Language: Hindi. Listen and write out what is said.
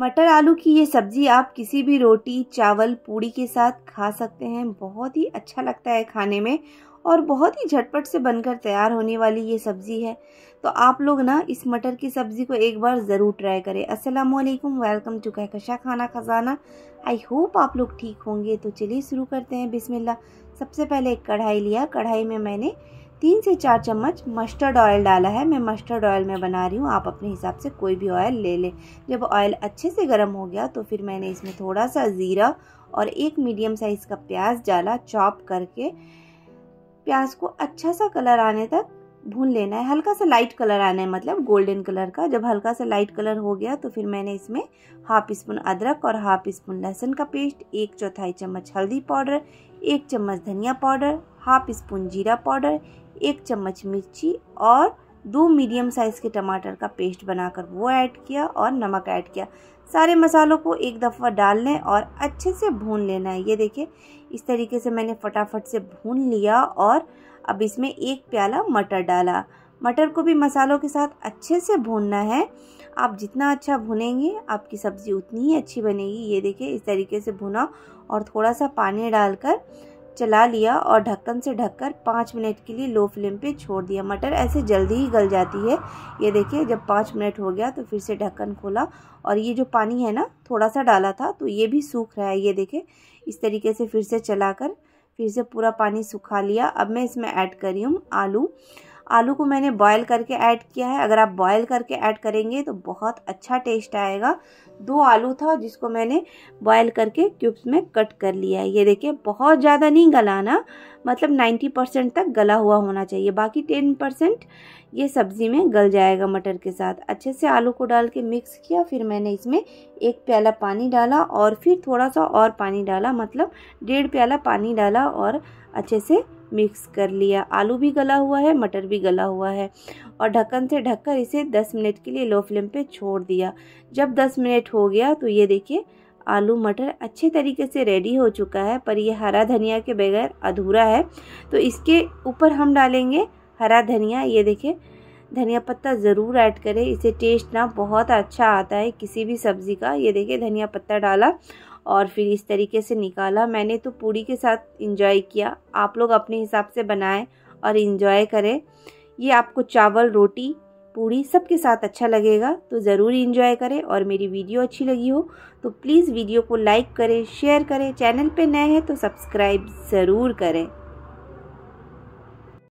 मटर आलू की ये सब्ज़ी आप किसी भी रोटी चावल पूड़ी के साथ खा सकते हैं बहुत ही अच्छा लगता है खाने में और बहुत ही झटपट से बनकर तैयार होने वाली ये सब्ज़ी है तो आप लोग ना इस मटर की सब्ज़ी को एक बार ज़रूर ट्राई करें अस्सलाम वालेकुम वेलकम टू कहकशा खाना ख़जाना आई होप आप लोग ठीक होंगे तो चलिए शुरू करते हैं बिसमिल्ला सबसे पहले एक कढ़ाई लिया कढ़ाई में मैंने तीन से चार चम्मच मस्टर्ड ऑयल डाला है मैं मस्टर्ड ऑयल में बना रही हूँ आप अपने हिसाब से कोई भी ऑयल ले लें जब ऑयल अच्छे से गर्म हो गया तो फिर मैंने इसमें थोड़ा सा ज़ीरा और एक मीडियम साइज़ का प्याज डाला चॉप करके प्याज को अच्छा सा कलर आने तक भून लेना है हल्का सा लाइट कलर आना है मतलब गोल्डन कलर का जब हल्का सा लाइट कलर हो गया तो फिर मैंने इसमें हाफ स्पून अदरक और हाफ स्पून लहसुन का पेस्ट एक चौथाई चम्मच हल्दी पाउडर एक चम्मच धनिया पाउडर हाफ स्पून जीरा पाउडर एक चम्मच मिर्ची और दो मीडियम साइज़ के टमाटर का पेस्ट बनाकर वो ऐड किया और नमक ऐड किया सारे मसालों को एक दफ़ा डाल लें और अच्छे से भून लेना है ये देखिए इस तरीके से मैंने फटाफट से भून लिया और अब इसमें एक प्याला मटर डाला मटर को भी मसालों के साथ अच्छे से भूनना है आप जितना अच्छा भुनेंगे आपकी सब्ज़ी उतनी ही अच्छी बनेगी ये देखिए इस तरीके से भुना और थोड़ा सा पानी डालकर चला लिया और ढक्कन से ढककर पाँच मिनट के लिए लो फ्लेम पे छोड़ दिया मटर ऐसे जल्दी ही गल जाती है ये देखिए जब पाँच मिनट हो गया तो फिर से ढक्कन खोला और ये जो पानी है ना थोड़ा सा डाला था तो ये भी सूख रहा है ये देखें इस तरीके से फिर से चला फिर से पूरा पानी सुखा लिया अब मैं इसमें ऐड कर रही हूँ आलू आलू को मैंने बॉयल करके ऐड किया है अगर आप बॉयल करके ऐड करेंगे तो बहुत अच्छा टेस्ट आएगा दो आलू था जिसको मैंने बॉयल करके क्यूब्स में कट कर लिया है ये देखिए बहुत ज़्यादा नहीं गलाना मतलब 90 परसेंट तक गला हुआ होना चाहिए बाकी 10 परसेंट ये सब्ज़ी में गल जाएगा मटर के साथ अच्छे से आलू को डाल के मिक्स किया फिर मैंने इसमें एक प्याला पानी डाला और फिर थोड़ा सा और पानी डाला मतलब डेढ़ प्याला पानी डाला और अच्छे से मिक्स कर लिया आलू भी गला हुआ है मटर भी गला हुआ है और ढक्कन से ढककर इसे 10 मिनट के लिए लो फ्लेम पे छोड़ दिया जब 10 मिनट हो गया तो ये देखिए आलू मटर अच्छे तरीके से रेडी हो चुका है पर ये हरा धनिया के बगैर अधूरा है तो इसके ऊपर हम डालेंगे हरा धनिया ये देखिए धनिया पत्ता ज़रूर ऐड करें इसे टेस्ट ना बहुत अच्छा आता है किसी भी सब्ज़ी का ये देखिए धनिया पत्ता डाला और फिर इस तरीके से निकाला मैंने तो पूड़ी के साथ इंजॉय किया आप लोग अपने हिसाब से बनाएं और इन्जॉय करें ये आपको चावल रोटी पूड़ी सबके साथ अच्छा लगेगा तो ज़रूर इंजॉय करें और मेरी वीडियो अच्छी लगी हो तो प्लीज़ वीडियो को लाइक करें शेयर करें चैनल पे नए हैं तो सब्सक्राइब ज़रूर करें